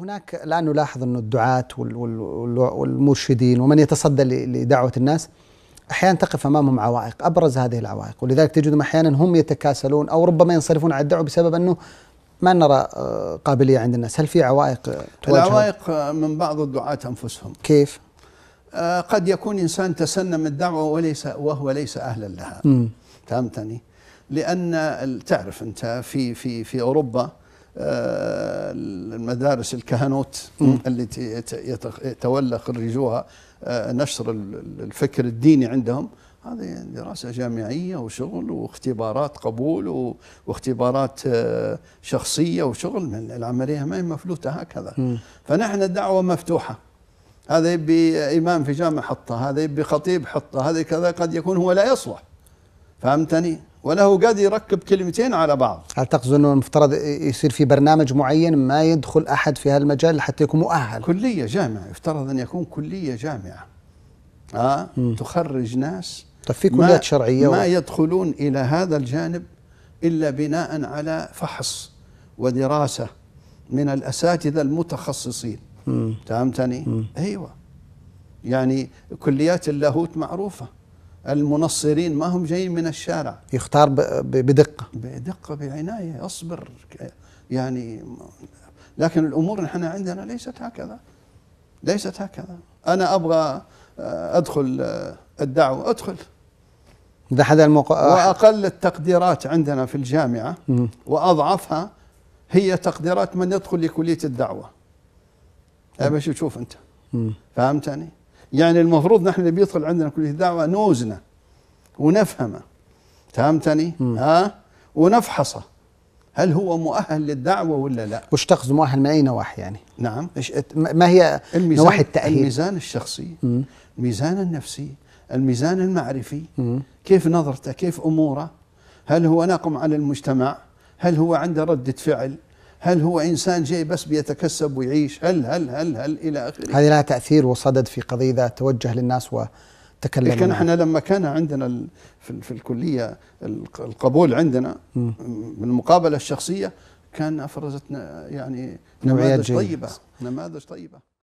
هناك لا نلاحظ أن الدعاة والمرشدين ومن يتصدى لدعوة الناس أحيانا تقف أمامهم عوائق أبرز هذه العوائق ولذلك تجدهم أحيانا هم يتكاسلون أو ربما ينصرفون عن الدعوة بسبب أنه ما نرى آه، قابلية عند الناس هل في عوائق العوائق آه، من بعض الدعاة أنفسهم كيف؟ آه، قد يكون إنسان تسنم الدعوة وليس وهو ليس أهلا لها فهمتني؟ لأن تعرف أنت في في في أوروبا آه، المدارس الكهنوت التي يتولى خريجوها آه، نشر الفكر الديني عندهم هذه دراسة جامعية وشغل واختبارات قبول واختبارات آه، شخصية وشغل من العملية ما هي مفلوتة هكذا فنحن الدعوة مفتوحة هذا يبي إمام في جامع حطه هذا يبي خطيب حطه هذا كذا قد يكون هو لا يصلح فهمتني وله قد يركب كلمتين على بعض هل تقصد أنه المفترض يصير في برنامج معين ما يدخل أحد في هذا المجال حتى يكون مؤهل كلية جامعة يفترض أن يكون كلية جامعة آه م. تخرج ناس طيب في كليات شرعية ما و... يدخلون إلى هذا الجانب إلا بناء على فحص ودراسة من الأساتذة المتخصصين فهمتني؟ أيوة يعني كليات اللاهوت معروفة المنصرين ما هم جايين من الشارع يختار بدقه بدقه بعنايه اصبر يعني لكن الامور نحن عندنا ليست هكذا ليست هكذا انا ابغى آه، ادخل آه، الدعوه ادخل ده هذا الموقع آه. واقل التقديرات عندنا في الجامعه واضعفها هي تقديرات من يدخل لكليه الدعوه ابى شو تشوف انت فهمتني يعني المفروض نحن اللي بيدخل عندنا كليه الدعوه نوزنه ونفهمه فهمتني؟ ها؟ ونفحصه هل هو مؤهل للدعوه ولا لا؟ وش تقصد مؤهل من اي نواحي يعني؟ نعم ما هي نواحي التأهيل؟ الميزان الشخصي، الميزان النفسي، الميزان المعرفي، كيف نظرته؟ كيف اموره؟ هل هو ناقم على المجتمع؟ هل هو عنده رده فعل؟ هل هو إنسان جاي بس بيتكسب ويعيش هل هل هل هل إلى آخره هذه لها تأثير وصدد في قضية إذا توجه للناس و لكن كان احنا لما كان عندنا في, الكليه القبول عندنا بالمقابله الشخصيه كان افرزت يعني نماذج طيبه نماذج طيبه